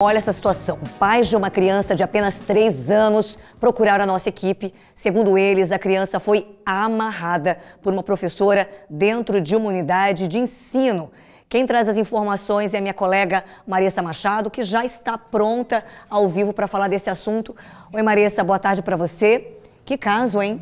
Olha essa situação. Pais de uma criança de apenas 3 anos procuraram a nossa equipe. Segundo eles, a criança foi amarrada por uma professora dentro de uma unidade de ensino. Quem traz as informações é a minha colega Marissa Machado, que já está pronta ao vivo para falar desse assunto. Oi, Marissa, boa tarde para você. Que caso, hein?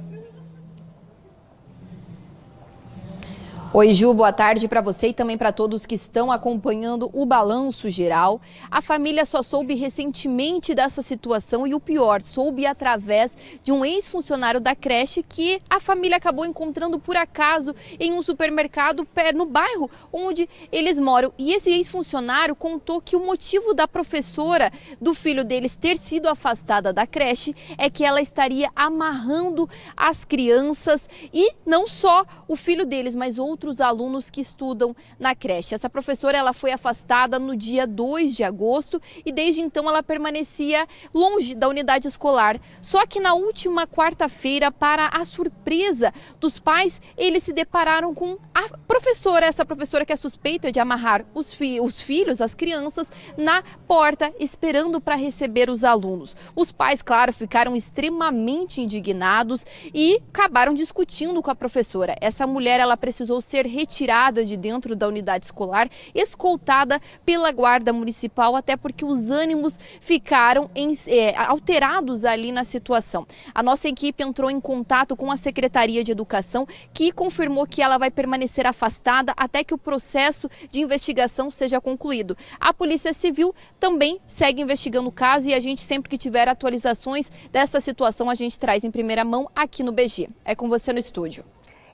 Oi, Ju, boa tarde para você e também para todos que estão acompanhando o balanço geral. A família só soube recentemente dessa situação e o pior, soube através de um ex-funcionário da creche que a família acabou encontrando por acaso em um supermercado no bairro onde eles moram. E esse ex-funcionário contou que o motivo da professora do filho deles ter sido afastada da creche é que ela estaria amarrando as crianças e não só o filho deles, mas outros outros alunos que estudam na creche. Essa professora ela foi afastada no dia 2 de agosto e desde então ela permanecia longe da unidade escolar. Só que na última quarta-feira, para a surpresa dos pais, eles se depararam com a professora, essa professora que é suspeita de amarrar os, fi os filhos, as crianças, na porta esperando para receber os alunos. Os pais, claro, ficaram extremamente indignados e acabaram discutindo com a professora. Essa mulher ela precisou ser retirada de dentro da unidade escolar, escoltada pela Guarda Municipal, até porque os ânimos ficaram em, é, alterados ali na situação. A nossa equipe entrou em contato com a Secretaria de Educação, que confirmou que ela vai permanecer afastada até que o processo de investigação seja concluído. A Polícia Civil também segue investigando o caso e a gente, sempre que tiver atualizações dessa situação, a gente traz em primeira mão aqui no BG. É com você no estúdio.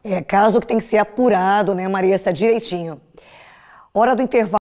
É caso que tem que ser apurado, né, Maria, Está é direitinho. Hora do intervalo.